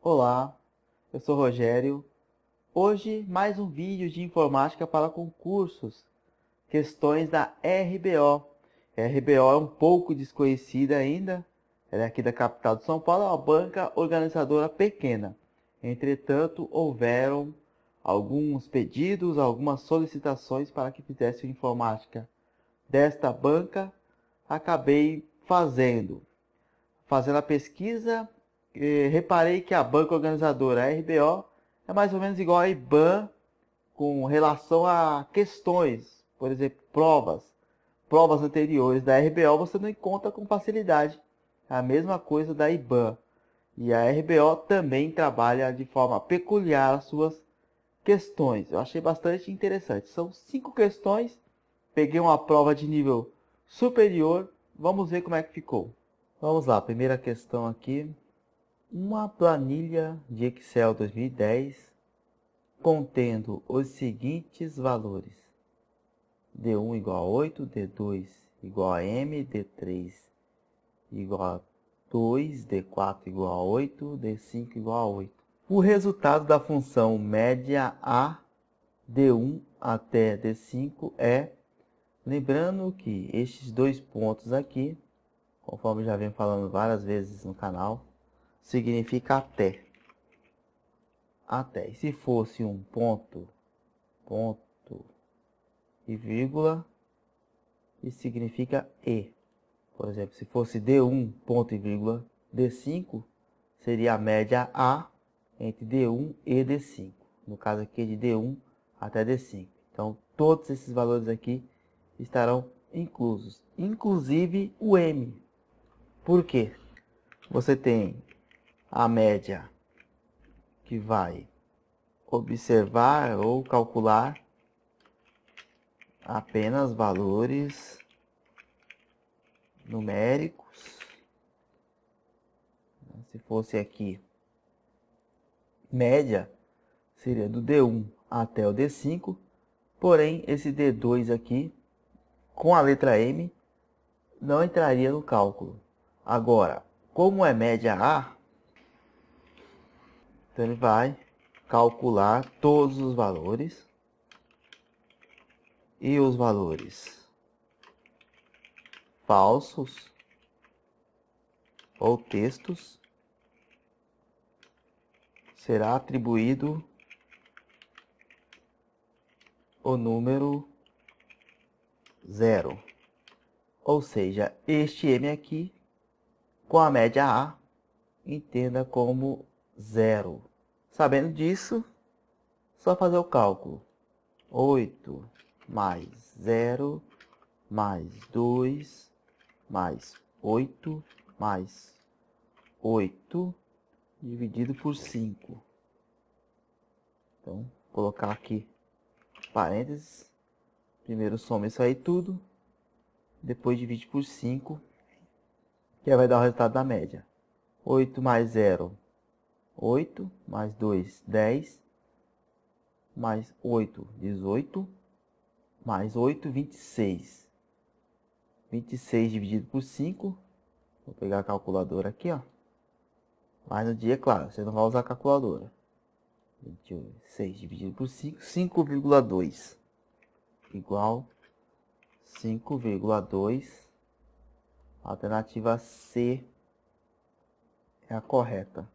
Olá, eu sou Rogério. Hoje mais um vídeo de informática para concursos, questões da RBO. A RBO é um pouco desconhecida ainda, ela é aqui da capital de São Paulo, é uma banca organizadora pequena. Entretanto, houveram alguns pedidos, algumas solicitações para que fizesse informática desta banca, acabei fazendo. Fazendo a pesquisa reparei que a banca organizadora, a RBO, é mais ou menos igual a IBAN com relação a questões, por exemplo, provas. Provas anteriores da RBO você não encontra com facilidade. É a mesma coisa da IBAN. E a RBO também trabalha de forma peculiar as suas questões. Eu achei bastante interessante. São cinco questões. Peguei uma prova de nível superior. Vamos ver como é que ficou. Vamos lá, primeira questão aqui uma planilha de Excel 2010 contendo os seguintes valores: D1 igual a 8, D2 igual a M, D3 igual a 2, D4 igual a 8, D5 igual a 8. O resultado da função média A D1 até D5 é, lembrando que estes dois pontos aqui, conforme já vem falando várias vezes no canal, significa até. Até. E se fosse um ponto, ponto e vírgula, isso significa E. Por exemplo, se fosse D1, ponto e vírgula, D5, seria a média A entre D1 e D5. No caso aqui é de D1 até D5. Então, todos esses valores aqui estarão inclusos, inclusive o M. Por quê? Você tem a média que vai observar ou calcular apenas valores numéricos. Se fosse aqui, média seria do D1 até o D5, porém esse D2 aqui, com a letra M, não entraria no cálculo. Agora, como é média A, então ele vai calcular todos os valores e os valores falsos ou textos será atribuído o número zero. Ou seja, este M aqui, com a média A, entenda como zero. Sabendo disso, só fazer o cálculo. 8 mais 0 mais 2 mais 8 mais 8 dividido por 5. Então, colocar aqui parênteses. Primeiro soma isso aí tudo. Depois divide por 5, que aí vai dar o resultado da média. 8 mais 0 8 mais 2, 10, mais 8, 18, mais 8, 26. 26 dividido por 5, vou pegar a calculadora aqui, ó. Mas no dia, claro, você não vai usar a calculadora. 26 dividido por 5, 5,2 igual 5,2. Alternativa C é a correta.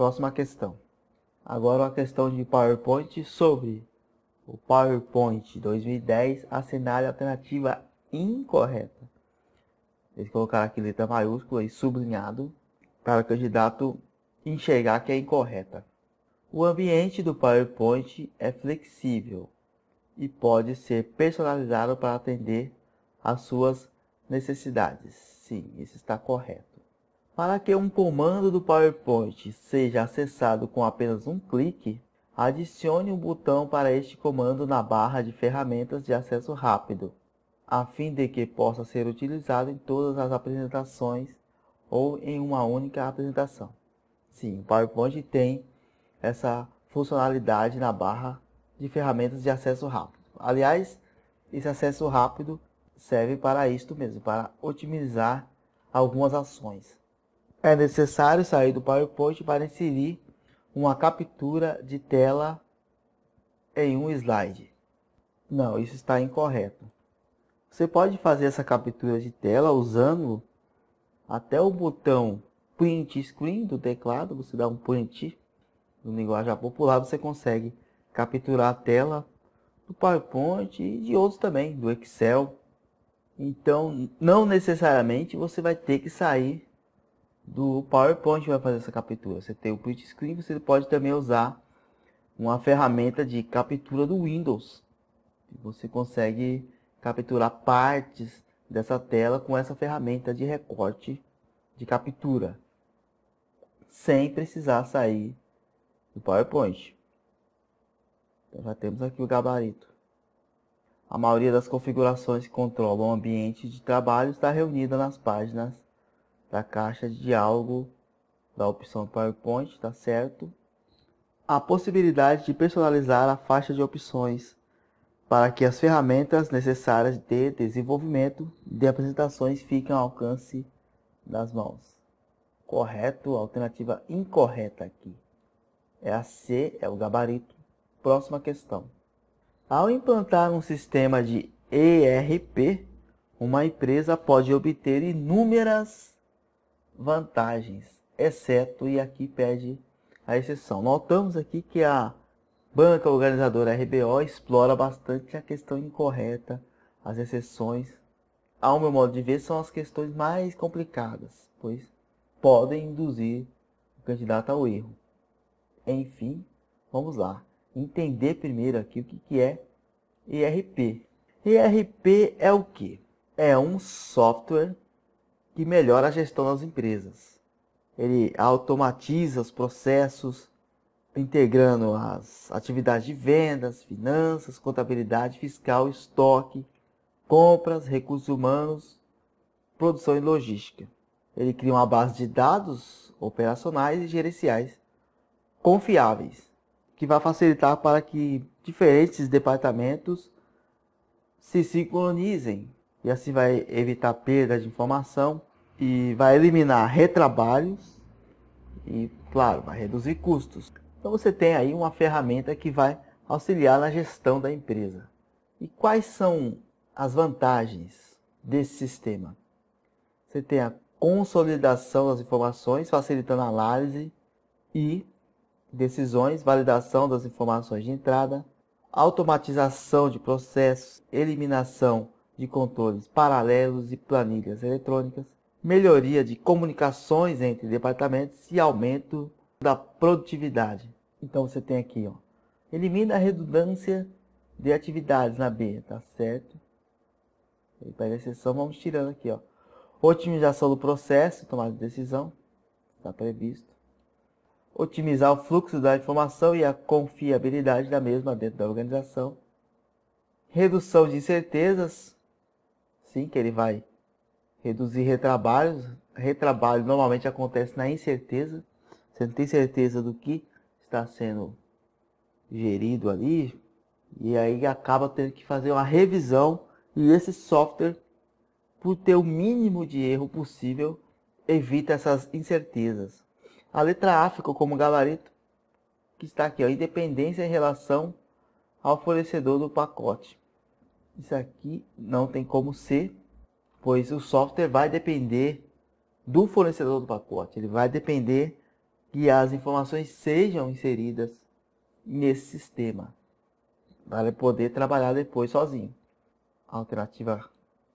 Próxima questão. Agora uma questão de PowerPoint sobre o PowerPoint 2010 a cenário alternativa incorreta. Eles colocaram aqui letra maiúscula e sublinhado para o candidato enxergar que é incorreta. O ambiente do PowerPoint é flexível e pode ser personalizado para atender às suas necessidades. Sim, isso está correto. Para que um comando do PowerPoint seja acessado com apenas um clique, adicione um botão para este comando na barra de ferramentas de acesso rápido, a fim de que possa ser utilizado em todas as apresentações ou em uma única apresentação. Sim, o PowerPoint tem essa funcionalidade na barra de ferramentas de acesso rápido. Aliás, esse acesso rápido serve para isto mesmo, para otimizar algumas ações. É necessário sair do PowerPoint para inserir uma captura de tela em um slide. Não, isso está incorreto. Você pode fazer essa captura de tela usando até o botão print screen do teclado, você dá um print, no linguagem popular você consegue capturar a tela do PowerPoint e de outros também, do Excel. Então, não necessariamente você vai ter que sair do PowerPoint vai fazer essa captura. Você tem o print screen, você pode também usar uma ferramenta de captura do Windows. Você consegue capturar partes dessa tela com essa ferramenta de recorte de captura, sem precisar sair do PowerPoint. Então já temos aqui o gabarito. A maioria das configurações que controlam o ambiente de trabalho está reunida nas páginas da caixa de diálogo da opção PowerPoint, tá certo? A possibilidade de personalizar a faixa de opções para que as ferramentas necessárias de desenvolvimento de apresentações fiquem ao alcance das mãos. Correto, alternativa incorreta aqui. É a C, é o gabarito. Próxima questão. Ao implantar um sistema de ERP, uma empresa pode obter inúmeras vantagens, exceto, e aqui pede a exceção. Notamos aqui que a banca organizadora RBO explora bastante a questão incorreta, as exceções. Ao meu modo de ver, são as questões mais complicadas, pois podem induzir o candidato ao erro. Enfim, vamos lá. Entender primeiro aqui o que, é IRP. IRP é o que? É um software que melhora a gestão das empresas. Ele automatiza os processos, integrando as atividades de vendas, finanças, contabilidade fiscal, estoque, compras, recursos humanos, produção e logística. Ele cria uma base de dados operacionais e gerenciais confiáveis, que vai facilitar para que diferentes departamentos se sincronizem e assim vai evitar perda de informação e vai eliminar retrabalhos e, claro, vai reduzir custos. Então você tem aí uma ferramenta que vai auxiliar na gestão da empresa. E quais são as vantagens desse sistema? Você tem a consolidação das informações, facilitando a análise e decisões, validação das informações de entrada, automatização de processos, eliminação de controles paralelos e planilhas eletrônicas, melhoria de comunicações entre departamentos e aumento da produtividade. Então você tem aqui, ó, elimina a redundância de atividades na B, tá certo? E para a exceção vamos tirando aqui, ó. Otimização do processo, tomada de decisão, está previsto. Otimizar o fluxo da informação e a confiabilidade da mesma dentro da organização. Redução de incertezas, sim, que ele vai Reduzir retrabalhos. Retrabalho normalmente acontece na incerteza. Você não tem certeza do que está sendo gerido ali. E aí acaba tendo que fazer uma revisão. E esse software, por ter o mínimo de erro possível, evita essas incertezas. A letra A ficou como gabarito, que está aqui, ó, independência em relação ao fornecedor do pacote. Isso aqui não tem como ser, pois o software vai depender do fornecedor do pacote, ele vai depender que as informações sejam inseridas nesse sistema para poder trabalhar depois sozinho. A alternativa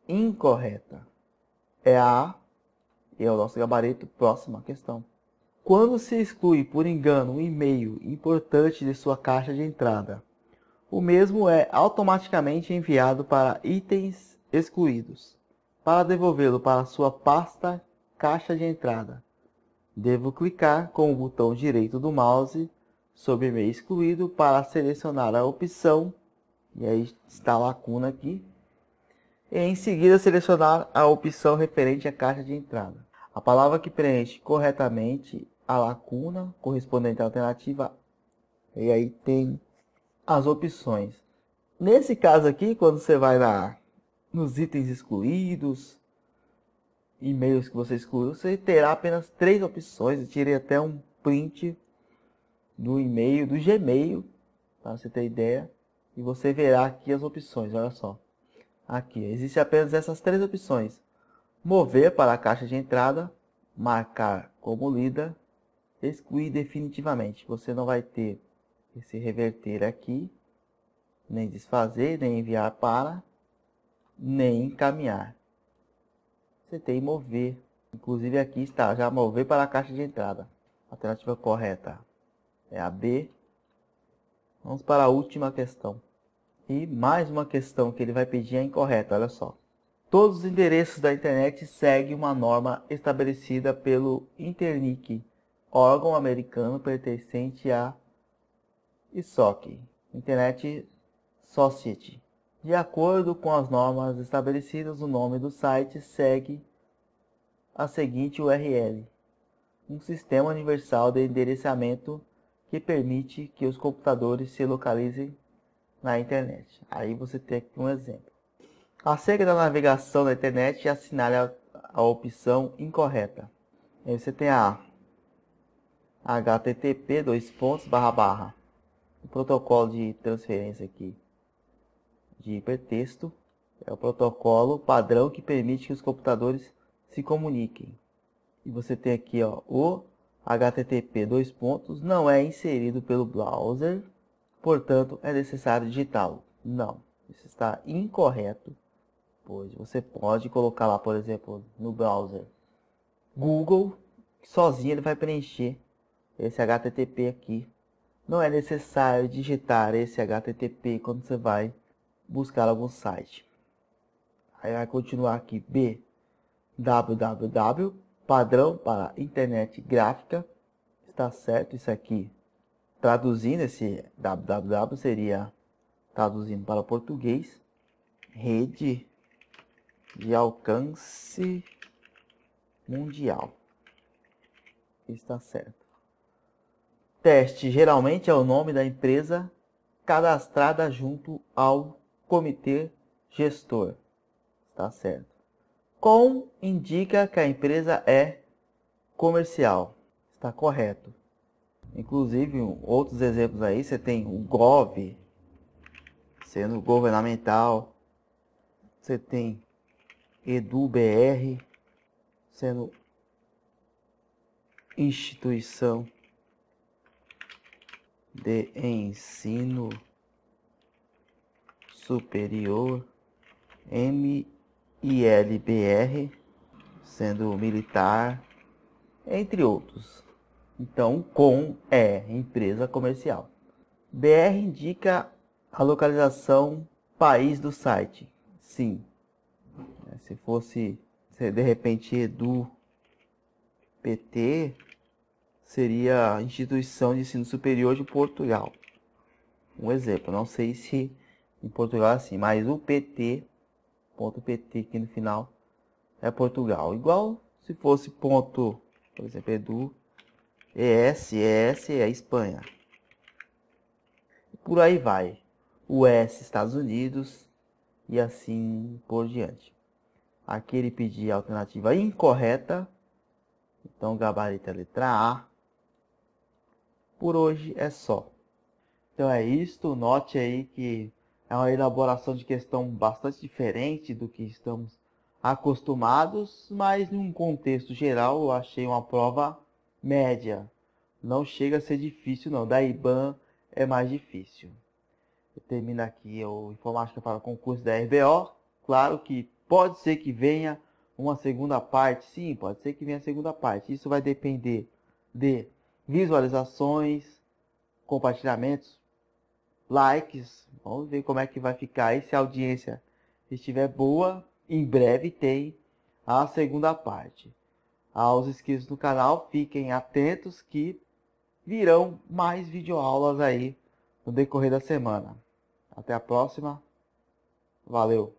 incorreta é a e é o nosso gabarito próxima questão. Quando se exclui por engano um e-mail importante de sua caixa de entrada, o mesmo é automaticamente enviado para itens excluídos. Para devolvê-lo para sua pasta Caixa de entrada, devo clicar com o botão direito do mouse sobre meio excluído para selecionar a opção, e aí está a lacuna aqui, e em seguida selecionar a opção referente à caixa de entrada. A palavra que preenche corretamente a lacuna correspondente à alternativa, e aí tem as opções. Nesse caso aqui, quando você vai na nos itens excluídos, e-mails que você excluiu, você terá apenas três opções. Eu tirei até um print do e-mail, do Gmail, para você ter ideia. E você verá aqui as opções, olha só. Aqui, existe apenas essas três opções. Mover para a caixa de entrada, marcar como lida, excluir definitivamente. Você não vai ter esse reverter aqui, nem desfazer, nem enviar para nem encaminhar. Você tem mover. Inclusive aqui está, já mover para a caixa de entrada. Alternativa correta é a B. Vamos para a última questão. E mais uma questão que ele vai pedir é incorreta, olha só. Todos os endereços da internet seguem uma norma estabelecida pelo Internic, órgão americano pertencente à ISOC, Internet Society. De acordo com as normas estabelecidas, o nome do site segue a seguinte URL: um sistema universal de endereçamento que permite que os computadores se localizem na internet. Aí você tem aqui um exemplo. A Acerca da navegação na internet, é assinale a, a opção incorreta. Aí você tem a http dois pontos barra barra o protocolo de transferência aqui de hipertexto é o protocolo padrão que permite que os computadores se comuniquem. E você tem aqui ó, o HTTP dois pontos não é inserido pelo browser, portanto é necessário digitá-lo. Não, isso está incorreto, pois você pode colocar lá, por exemplo, no browser Google, sozinho ele vai preencher esse HTTP aqui. Não é necessário digitar esse HTTP quando você vai buscar algum site. Aí vai continuar aqui B www padrão para internet gráfica. Está certo isso aqui. Traduzindo esse www seria traduzindo para português rede de alcance mundial. Está certo. Teste geralmente é o nome da empresa cadastrada junto ao comitê gestor. Está certo. Com indica que a empresa é comercial. Está correto. Inclusive, outros exemplos aí, você tem o GOV, sendo governamental. Você tem EduBR, sendo instituição de ensino superior MILBR, sendo militar, entre outros. Então, com é empresa comercial. BR indica a localização país do site. Sim. É, se fosse, se de repente, Edu PT, seria a Instituição de Ensino Superior de Portugal. Um exemplo, não sei se em Portugal é assim, mas o PT, ponto PT aqui no final, é Portugal. Igual se fosse ponto, por exemplo, Edu, ES, ES é Espanha. por aí vai. O S, Estados Unidos, e assim por diante. Aqui ele pedia a alternativa incorreta. Então, gabarito é letra A. Por hoje é só. Então é isto. Note aí que é uma elaboração de questão bastante diferente do que estamos acostumados, mas num contexto geral eu achei uma prova média. Não chega a ser difícil não, da IBAN é mais difícil. Termina aqui o Informática para o concurso da RBO. Claro que pode ser que venha uma segunda parte, sim, pode ser que venha a segunda parte. Isso vai depender de visualizações, compartilhamentos, likes. Vamos ver como é que vai ficar. aí se a audiência estiver boa, em breve tem a segunda parte. Aos inscritos no canal, fiquem atentos que virão mais videoaulas aí no decorrer da semana. Até a próxima. Valeu!